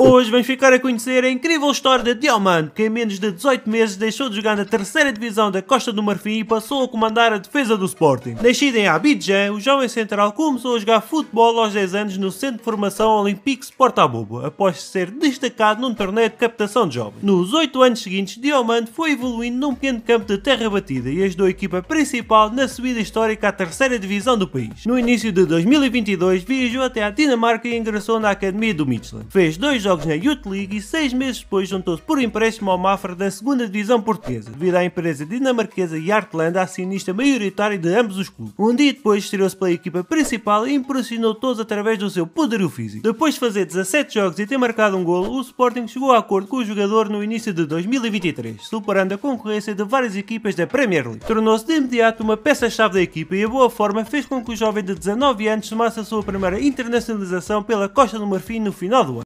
Hoje vamos ficar a conhecer a incrível história de Diomande, que em menos de 18 meses deixou de jogar na terceira divisão da Costa do Marfim e passou a comandar a defesa do Sporting. Nascido em Abidjan, o jovem central começou a jogar futebol aos 10 anos no Centro de Formação Olympique Sport Abobo, após ser destacado num torneio de captação de jovens. Nos 8 anos seguintes, Diomande foi evoluindo num pequeno campo de terra batida e ajudou a equipa principal na subida histórica à terceira divisão do país. No início de 2022, viajou até a Dinamarca e ingressou na Academia do Michelin. Fez dois jogos na Youth League e seis meses depois juntou-se por empréstimo ao Mafra da 2 Divisão Portuguesa, devido à empresa dinamarquesa Yartland, acionista maioritário de ambos os clubes. Um dia depois estreou-se pela equipa principal e impressionou todos através do seu poderio físico. Depois de fazer 17 jogos e ter marcado um golo, o Sporting chegou a acordo com o jogador no início de 2023, superando a concorrência de várias equipas da Premier League. Tornou-se de imediato uma peça-chave da equipa e a boa forma fez com que o jovem de 19 anos tomasse a sua primeira internacionalização pela Costa do Marfim no final do ano.